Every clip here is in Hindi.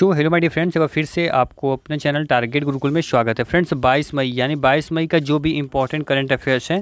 show hello my dear friends अगर फिर से आपको अपने चैनल टारगेट गुरुकुल में स्वागत है फ्रेंड्स 22 मई यानी 22 मई का जो भी इंपॉर्टेंट करंट अफेयर्स हैं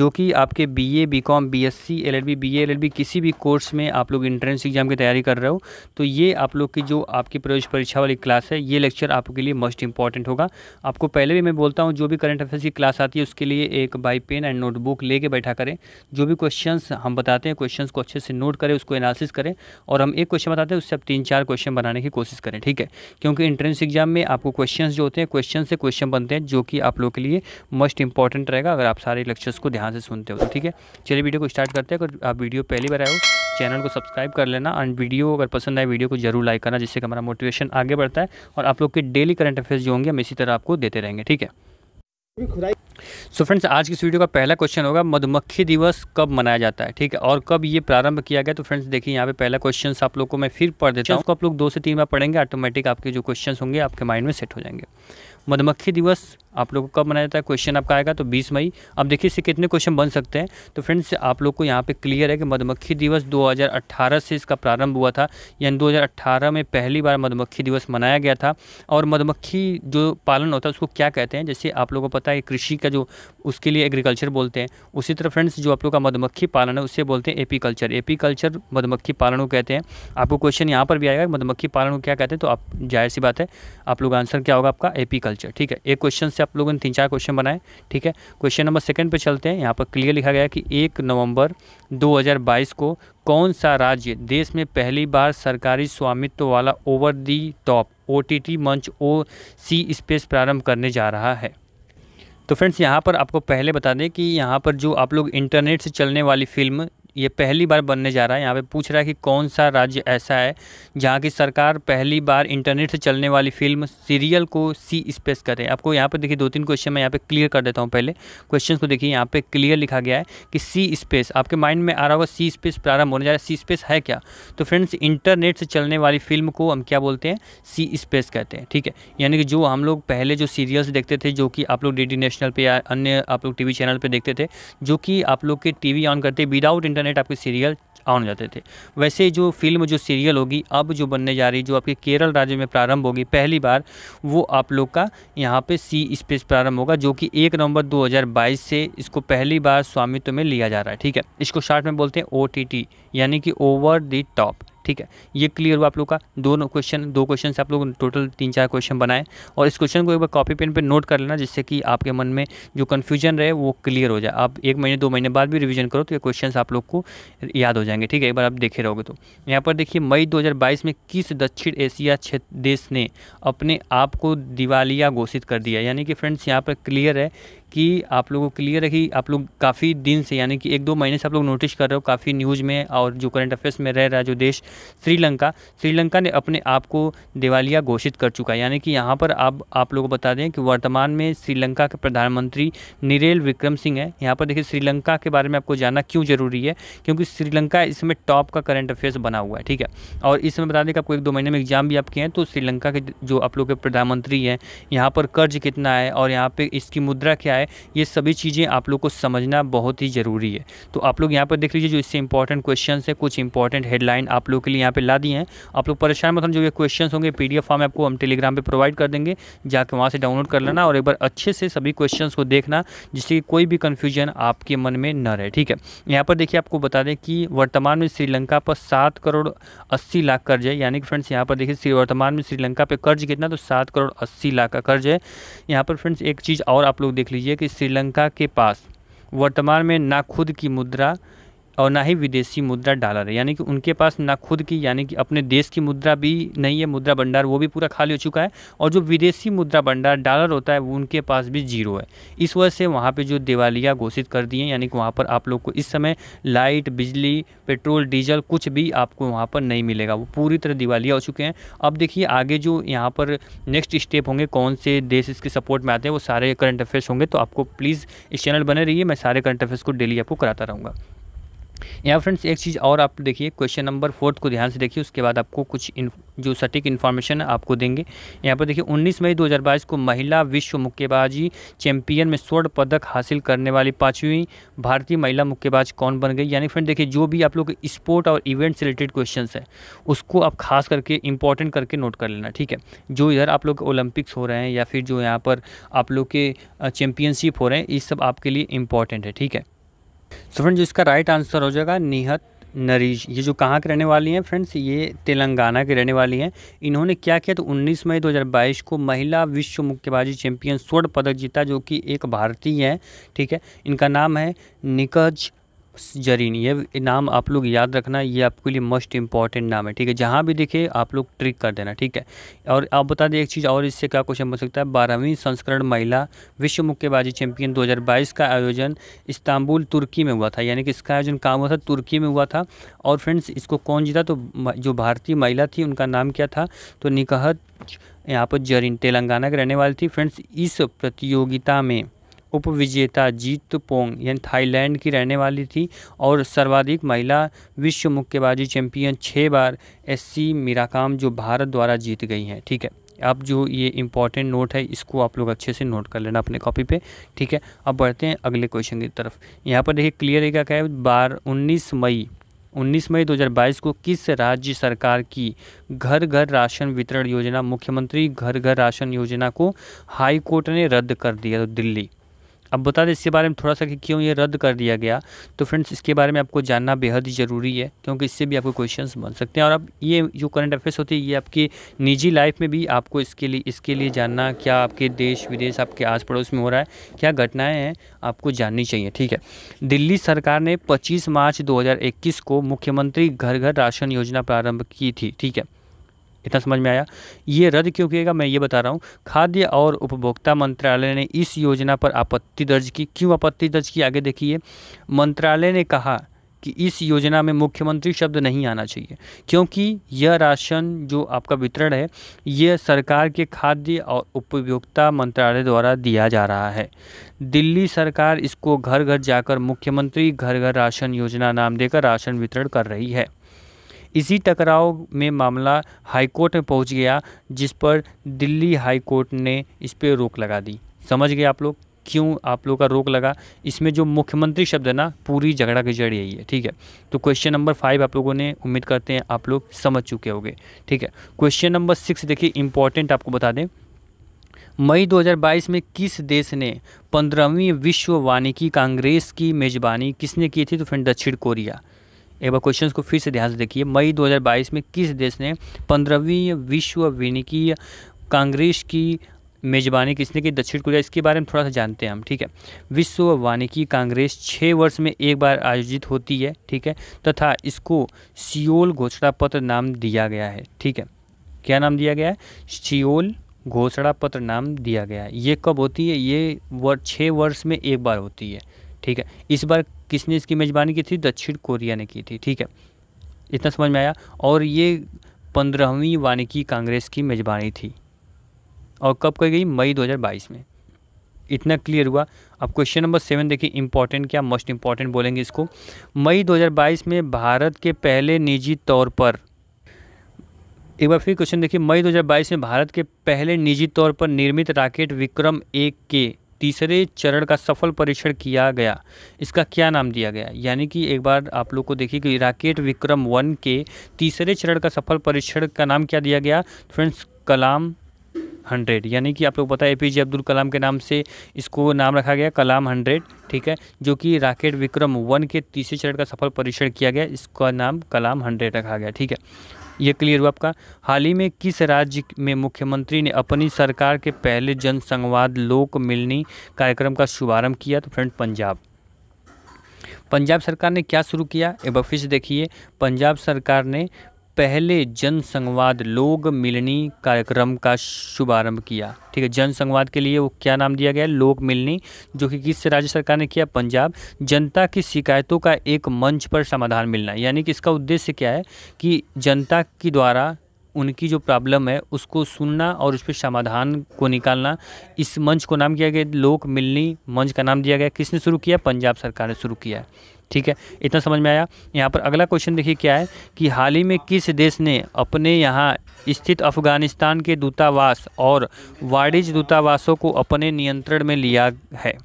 जो कि आपके BA BCom BSc LLB BA LLB किसी भी कोर्स में आप लोग इंट्रेंस एग्जाम की तैयारी कर रहे हो तो ये आप लोग की जो आपकी प्रवेश परीक्षा वाली क्लास है ये लेक्चर आपके लिए मोस्ट इंपॉर्टेंट होगा आपको पहले भी मैं बोलता हूँ जो भी करंट अफेयर्स की क्लास आती है उसके लिए एक बाई पेन एंड नोटबुक लेके बैठा करें जो भी क्वेश्चन हम बताते हैं क्वेश्चन को अच्छे से नोट करें उसको एनालिसिस करें और हम एक क्वेश्चन बताते हैं उससे आप तीन चार क्वेश्चन बनाने की कोशिश करें है ठीक है क्योंकि इंट्रेंस एग्जाम में आपको क्वेश्चन जो होते हैं क्वेश्चन से क्वेश्चन बनते हैं जो कि आप लोग के लिए मोस्ट इंपॉर्टेंट रहेगा अगर आप सारे लेक्चर्स को ध्यान से सुनते हो तो ठीक है चलिए वीडियो को स्टार्ट करते हैं अगर आप वीडियो पहली बार आए हो चैनल को सब्सक्राइब कर लेना एंड वीडियो अगर पसंद आए वीडियो को जरूर लाइक करना जिससे कि हमारा मोटिवेशन आगे बढ़ता है और आप लोग के डेली करंट अफेयर्स जो होंगे हम इसी तरह आपको देते रहेंगे ठीक है खुदाई सो so फ्रेंड्स आज की इस वीडियो का पहला क्वेश्चन होगा मधुमक्खी दिवस कब मनाया जाता है ठीक है और कब ये प्रारंभ किया गया तो फ्रेंड्स देखिए यहाँ पे पहला क्वेश्चन आप लोग को मैं फिर पढ़ देता हूँ उसको आप लोग दो से तीन बार पढ़ेंगे ऑटोमेटिक आपके जो क्वेश्चन होंगे आपके माइंड में सेट हो जाएंगे मधुमक्खी दिवस आप लोग को कब मनाया जाता है क्वेश्चन आपका आएगा तो 20 मई अब देखिए इससे कितने क्वेश्चन बन सकते हैं तो फ्रेंड्स आप लोग को यहाँ पे क्लियर है कि मधुमक्खी दिवस 2018 से इसका प्रारंभ हुआ था यानी 2018 में पहली बार मधुमक्खी दिवस मनाया गया था और मधुमक्खी जो पालन होता है उसको क्या कहते हैं जैसे आप लोगों को पता है कृषि का जो उसके लिए एग्रीकल्चर बोलते हैं उसी तरह फ्रेंड्स जो आप लोग का मधुमक्खी पालन है उसे बोलते हैं एपीकल्चर एपीकल्चर मधुमक्खी पालन को कहते हैं आपको क्वेश्चन यहाँ पर भी आएगा मधुमक्खी पालन को क्या कहते हैं तो आप जाहिर सी बात है आप लोग आंसर क्या होगा आपका एपीकल्चर ठीक है एक क्वेश्चन से आप लोगों ने तीन चार क्वेश्चन बनाए ठीक है क्वेश्चन नंबर सेकंड पे चलते हैं यहाँ पर क्लियर लिखा गया कि एक नवंबर 2022 को कौन सा राज्य देश में पहली बार सरकारी स्वामित्व वाला ओवर दी टॉप ओ मंच ओ सी स्पेस प्रारंभ करने जा रहा है तो फ्रेंड्स यहाँ पर आपको पहले बता दें कि यहाँ पर जो आप लोग इंटरनेट से चलने वाली फिल्म ये पहली बार बनने जा रहा है यहाँ पे पूछ रहा है कि कौन सा राज्य ऐसा है जहाँ की सरकार पहली बार इंटरनेट से चलने वाली फिल्म सीरियल को सी स्पेस करे आपको यहाँ पे देखिए दो तीन क्वेश्चन मैं यहाँ पे क्लियर कर देता हूँ पहले क्वेश्चन को देखिए यहाँ पे क्लियर लिखा गया है कि सी स्पेस आपके माइंड में आ रहा होगा सी स्पेस प्रारंभ होने जा रहा है सी स्पेस है क्या तो फ्रेंड्स इंटरनेट से चलने वाली फिल्म को हम क्या बोलते हैं सी स्पेस कहते हैं ठीक है यानी कि जो हम लोग पहले जो सीरियल्स देखते थे जो कि आप लोग डी नेशनल पर या अन्य आप लोग टी चैनल पर देखते थे जो कि आप लोग के टी ऑन करते विदाउट इंटरनेट मिनट आपके सीरियल ऑन जाते थे वैसे जो फिल्म जो सीरियल होगी अब जो बनने जा रही जो आपके केरल राज्य में प्रारंभ होगी पहली बार वो आप लोग का यहाँ पे सी स्पेस प्रारंभ होगा जो कि एक नवंबर 2022 से इसको पहली बार स्वामित्व में लिया जा रहा है ठीक है इसको शार्ट में बोलते हैं ओ यानी कि ओवर दी टॉप ठीक है ये क्लियर हुआ आप लोग का दोनों क्वेश्चन दो क्वेश्चन आप लोग टोटल तीन चार क्वेश्चन बनाए और इस क्वेश्चन को एक बार कॉपी पेन पर नोट कर लेना जिससे कि आपके मन में जो कन्फ्यूजन रहे वो क्लियर हो जाए आप एक महीने दो महीने बाद भी रिविजन करो तो ये क्वेश्चन आप लोग को याद हो जाएंगे ठीक है एक बार आप देखे रहोगे तो यहाँ पर देखिए मई दो में किस दक्षिण एशिया देश ने अपने आप को दिवालिया घोषित कर दिया यानी कि फ्रेंड्स यहाँ पर क्लियर है कि आप लोगों को क्लियर है कि आप लोग काफ़ी दिन से यानी कि एक दो महीने से आप लोग नोटिस कर रहे हो काफ़ी न्यूज़ में और जो करंट अफेयर्स में रह रहा है जो देश श्रीलंका श्रीलंका ने अपने आप को दिवालिया घोषित कर चुका है यानी कि यहाँ पर आप आप लोगों को बता दें कि वर्तमान में श्रीलंका के प्रधानमंत्री निरेल विक्रम सिंह है यहाँ पर देखिए श्रीलंका के बारे में आपको जानना क्यों ज़रूरी है क्योंकि श्रीलंका इसमें टॉप का करंट अफेयर्स बना हुआ है ठीक है और इसमें बता दें कि आपको एक दो महीने में एग्जाम भी आपके हैं तो श्रीलंका के जो आप लोग के प्रधानमंत्री हैं यहाँ पर कर्ज कितना है और यहाँ पर इसकी मुद्रा क्या है है ये सभी चीज़ें आप लोग को समझना बहुत ही ज़रूरी है तो आप लोग यहाँ पर देख लीजिए जो इससे इंपॉर्टेंट क्वेश्चन है कुछ इंपॉर्टेंट हेडलाइन आप लोग के लिए यहाँ पर ला दिए हैं आप लोग परेशान मतलब जो ये क्वेश्चन होंगे पी फॉर्म में आपको हम टेलीग्राम पर प्रोवाइड कर देंगे जाकर वहाँ से डाउनलोड कर लेना और एक बार अच्छे से सभी क्वेश्चन को देखना जिससे कि कोई भी कन्फ्यूजन आपके मन में न रहे ठीक है यहाँ पर देखिए आपको बता दें कि वर्तमान में श्रीलंका पर सात करोड़ अस्सी लाख कर्ज है यानी कि फ्रेंड्स यहाँ पर देखिए वर्तमान में श्रीलंका पे कर्ज कितना तो सात करोड़ अस्सी लाख का कर्ज है यहाँ पर फ्रेंड्स एक चीज़ और आप लोग देख लीजिए लीजिए कि श्रीलंका के पास वर्तमान में ना खुद की मुद्रा और ना ही विदेशी मुद्रा डॉलर है यानी कि उनके पास ना खुद की यानी कि अपने देश की मुद्रा भी नहीं है मुद्रा भंडार वो भी पूरा खाली हो चुका है और जो विदेशी मुद्रा भंडार डॉलर होता है वो उनके पास भी जीरो है इस वजह से वहाँ पर जो दिवालिया घोषित कर दिए यानी कि वहाँ पर आप लोग को इस समय लाइट बिजली पेट्रोल डीजल कुछ भी आपको वहाँ पर नहीं मिलेगा वो पूरी तरह दिवालिया हो चुके हैं अब देखिए आगे जो यहाँ पर नेक्स्ट स्टेप होंगे कौन से देश इसके सपोर्ट में आते हैं वो सारे करंट अफेयर्स होंगे तो आपको प्लीज़ इस चैनल बने रहिए मैं सारे करंट अफेयर्स को डेली आपको कराता रहूँगा यहाँ फ्रेंड्स एक चीज़ और आप देखिए क्वेश्चन नंबर फोर्थ को ध्यान से देखिए उसके बाद आपको कुछ इन, जो सटीक इन्फॉर्मेशन आपको देंगे यहाँ पर देखिए 19 मई 2022 को महिला विश्व मुक्केबाजी चैंपियन में स्वर्ण पदक हासिल करने वाली पाँचवीं भारतीय महिला मुक्केबाज कौन बन गई यानी फ्रेंड देखिए जो भी आप लोग स्पोर्ट और इवेंट से रिलेटेड क्वेश्चन है उसको आप खास करके इंपॉर्टेंट करके नोट कर लेना ठीक है जो इधर आप लोग ओलंपिक्स हो रहे हैं या फिर जो यहाँ पर आप लोग के चैम्पियनशिप हो रहे हैं ये सब आपके लिए इम्पॉर्टेंट है ठीक है तो फ्रेंड्स इसका राइट आंसर हो जाएगा निहत नरीश ये जो कहाँ के रहने वाली हैं फ्रेंड्स ये तेलंगाना के रहने वाली हैं इन्होंने क्या किया तो 19 मई 2022 को महिला विश्व मुक्केबाजी चैंपियन स्वर्ण पदक जीता जो कि एक भारतीय है ठीक है इनका नाम है निकज जरीन ये नाम आप लोग याद रखना ये आपके लिए मोस्ट इंपॉर्टेंट नाम है ठीक है जहाँ भी दिखे आप लोग ट्रिक कर देना ठीक है और आप बता दें एक चीज़ और इससे क्या क्वेश्चन बन सकता है बारहवीं संस्करण महिला विश्व मुक्केबाजी चैंपियन 2022 का आयोजन इस्तांबुल तुर्की में हुआ था यानी कि इसका आयोजन कहाँ हुआ था तुर्की में हुआ था और फ्रेंड्स इसको कौन जीता तो जो भारतीय महिला थी उनका नाम क्या था तो निकाहत यहाँ पर जरीन तेलंगाना की रहने वाली थी फ्रेंड्स इस प्रतियोगिता में उपविजेता जीत पोंग यानी थाईलैंड की रहने वाली थी और सर्वाधिक महिला विश्व मुक्केबाजी चैंपियन छः बार एस सी मीराकाम जो भारत द्वारा जीत गई हैं ठीक है अब जो ये इंपॉर्टेंट नोट है इसको आप लोग अच्छे से नोट कर लेना अपने कॉपी पे ठीक है अब बढ़ते हैं अगले क्वेश्चन की तरफ यहाँ पर देखिए क्लियर है क्या क्या है बार उन्नीस मई 19 मई 2022 को किस राज्य सरकार की घर घर राशन वितरण योजना मुख्यमंत्री घर घर राशन योजना को हाई कोर्ट ने रद्द कर दिया तो दिल्ली अब बता दें इसके बारे में थोड़ा सा कि क्यों ये रद्द कर दिया गया तो फ्रेंड्स इसके बारे में आपको जानना बेहद ही ज़रूरी है क्योंकि इससे भी आपको क्वेश्चंस बन सकते हैं और अब ये जो करंट अफेयर्स होती है ये आपकी निजी लाइफ में भी आपको इसके लिए इसके लिए जानना क्या आपके देश विदेश आपके आस पड़ोस में हो रहा है क्या घटनाएँ हैं आपको जाननी चाहिए ठीक है दिल्ली सरकार ने पच्चीस मार्च दो को मुख्यमंत्री घर घर राशन योजना प्रारंभ की थी ठीक है इतना समझ में आया ये रद्द क्यों किएगा मैं ये बता रहा हूँ खाद्य और उपभोक्ता मंत्रालय ने इस योजना पर आपत्ति दर्ज की क्यों आपत्ति दर्ज की आगे देखिए मंत्रालय ने कहा कि इस योजना में मुख्यमंत्री शब्द नहीं आना चाहिए क्योंकि यह राशन जो आपका वितरण है यह सरकार के खाद्य और उपभोक्ता मंत्रालय द्वारा दिया जा रहा है दिल्ली सरकार इसको घर घर जाकर मुख्यमंत्री घर घर राशन योजना नाम देकर राशन वितरण कर रही है इसी टकराव में मामला हाईकोर्ट में पहुंच गया जिस पर दिल्ली हाईकोर्ट ने इस पर रोक लगा दी समझ गए आप लोग क्यों आप लोग का रोक लगा इसमें जो मुख्यमंत्री शब्द है ना पूरी झगड़ा की जड़ यही है ठीक है तो क्वेश्चन नंबर फाइव आप लोगों ने उम्मीद करते हैं आप लोग समझ चुके होंगे ठीक है क्वेश्चन नंबर सिक्स देखिए इंपॉर्टेंट आपको बता दें मई 2022 में किस देश ने पंद्रहवीं विश्व वानिकी कांग्रेस की मेज़बानी किसने की थी तो फ्रेंड दक्षिण कोरिया एक बार क्वेश्चंस को फिर से ध्यान से देखिए मई 2022 में किस देश ने पंद्रहवीं विश्व वानिकी कांग्रेस की मेजबानी किसने की दक्षिण कोरिया इसके बारे में थोड़ा सा जानते हैं हम ठीक है विश्व वानिकी कांग्रेस छः वर्ष में एक बार आयोजित होती है ठीक है तथा इसको सियोल घोषणा पत्र नाम दिया गया है ठीक है क्या नाम दिया गया है सियोल घोषणा पत्र नाम दिया गया है ये कब होती है ये वर्ष छः वर्ष में एक बार होती है ठीक है इस बार किसने इसकी मेज़बानी की थी दक्षिण कोरिया ने की थी ठीक है इतना समझ में आया और ये पंद्रहवीं वानिकी कांग्रेस की मेज़बानी थी और कब कही गई मई 2022 में इतना क्लियर हुआ अब क्वेश्चन नंबर सेवन देखिए इम्पॉर्टेंट क्या मोस्ट इंपॉर्टेंट बोलेंगे इसको मई 2022 में भारत के पहले निजी तौर पर एक बार फिर क्वेश्चन देखिए मई 2022 में भारत के पहले निजी तौर पर निर्मित रॉकेट विक्रम एक के तीसरे चरण का सफल परीक्षण किया गया इसका क्या नाम दिया गया यानी कि एक बार आप लोग को देखिए कि राकेट विक्रम वन के तीसरे चरण का सफल परीक्षण का नाम क्या दिया गया फ्रेंड्स कलाम हंड्रेड यानी कि आप लोग पता है ए पी जे अब्दुल कलाम के नाम से इसको नाम रखा गया कलाम हंड्रेड ठीक है जो कि राकेट विक्रम वन के तीसरे चरण का सफल परीक्षण किया गया इसका नाम कलाम हंड्रेड रखा गया ठीक है ये क्लियर हुआ आपका हाल ही में किस राज्य में मुख्यमंत्री ने अपनी सरकार के पहले जनसंवाद लोक मिलनी कार्यक्रम का शुभारंभ किया तो फ्रेंड पंजाब पंजाब सरकार ने क्या शुरू किया बार फिर देखिए पंजाब सरकार ने पहले जन संवाद मिलनी कार्यक्रम का शुभारंभ किया ठीक है जन संवाद के लिए वो क्या नाम दिया गया लोक मिलनी जो कि किस राज्य सरकार ने किया पंजाब जनता की शिकायतों का एक मंच पर समाधान मिलना यानी कि इसका उद्देश्य क्या है कि जनता की द्वारा उनकी जो प्रॉब्लम है उसको सुनना और उस पर समाधान को निकालना इस मंच को नाम किया गया लोक मिलनी मंच का नाम दिया गया किसने शुरू किया पंजाब सरकार ने शुरू किया ठीक है इतना समझ में आया यहाँ पर अगला क्वेश्चन देखिए क्या है कि हाल ही में किस देश ने अपने यहाँ स्थित अफगानिस्तान के दूतावास और वाणिज्य दूतावासों को अपने नियंत्रण में लिया है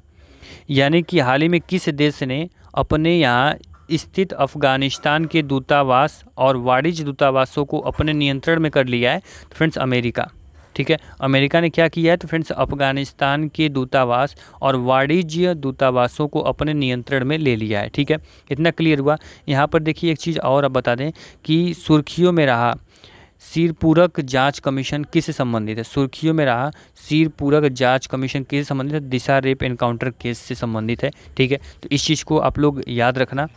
यानी कि हाल ही में किस देश ने अपने यहाँ स्थित अफगानिस्तान के दूतावास और वाणिज्य दूतावासों को अपने नियंत्रण में कर लिया है तो फ्रेंड्स अमेरिका ठीक है अमेरिका ने क्या किया है तो फ्रेंड्स अफगानिस्तान के दूतावास और वाणिज्य दूतावासों को अपने नियंत्रण में ले लिया है ठीक है इतना क्लियर हुआ यहाँ पर देखिए एक चीज़ और अब बता दें कि सुर्खियों में रहा सिरपूरक जांच कमीशन किस संबंधित है सुर्खियों में रहा सिरपूरक जांच कमीशन किस संबंधित है दिशा रेप एनकाउंटर केस से संबंधित है ठीक है तो इस चीज़ को आप लोग याद रखना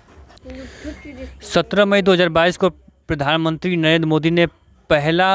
सत्रह मई 2022 को प्रधानमंत्री नरेंद्र मोदी ने पहला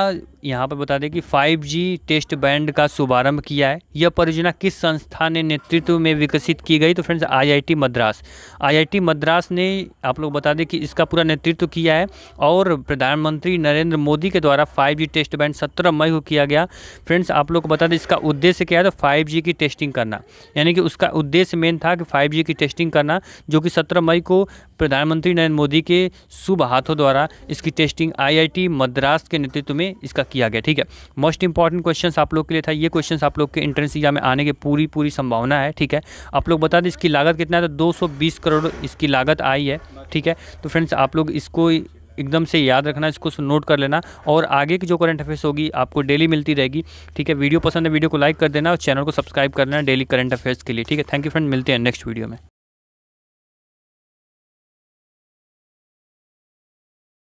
यहाँ पर बता दें कि 5G टेस्ट बैंड का शुभारंभ किया है यह परियोजना किस संस्था ने नेतृत्व में विकसित की गई तो friends IIT Madras IIT Madras ने आप लोग बता दें कि इसका पूरा नेतृत्व किया है और प्रधानमंत्री नरेंद्र मोदी के द्वारा 5G टेस्ट बैंड 17 मई को किया गया फ्रेंड्स आप लोग को बता दें इसका उद्देश्य क्या है तो फाइव की टेस्टिंग करना यानी कि उसका उद्देश्य मेन था कि फाइव की टेस्टिंग करना जो कि सत्रह मई को प्रधानमंत्री नरेंद्र मोदी के शुभ हाथों द्वारा इसकी टेस्टिंग आई मद्रास के नेतृत्व में इसका किया गया ठीक है मोस्ट इंपॉर्टेंट क्वेश्चन आप लोग के लिए था ये क्वेश्चन आप लोग के इंट्रेंस एग्जाम में आने की पूरी पूरी संभावना है ठीक है आप लोग बता दें इसकी लागत कितना है तो दो करोड़ इसकी लागत आई है ठीक है तो फ्रेंड्स आप लोग इसको एकदम से याद रखना इसको नोट कर लेना और आगे की जो करंट अफेयर्स होगी आपको डेली मिलती रहेगी ठीक है वीडियो पसंद है वीडियो को लाइक कर देना और चैनल को सब्सक्राइब कर लेना डेली करंट अफेयर्स के लिए ठीक है थैंक यू फ्रेंड मिलते हैं नेक्स्ट वीडियो में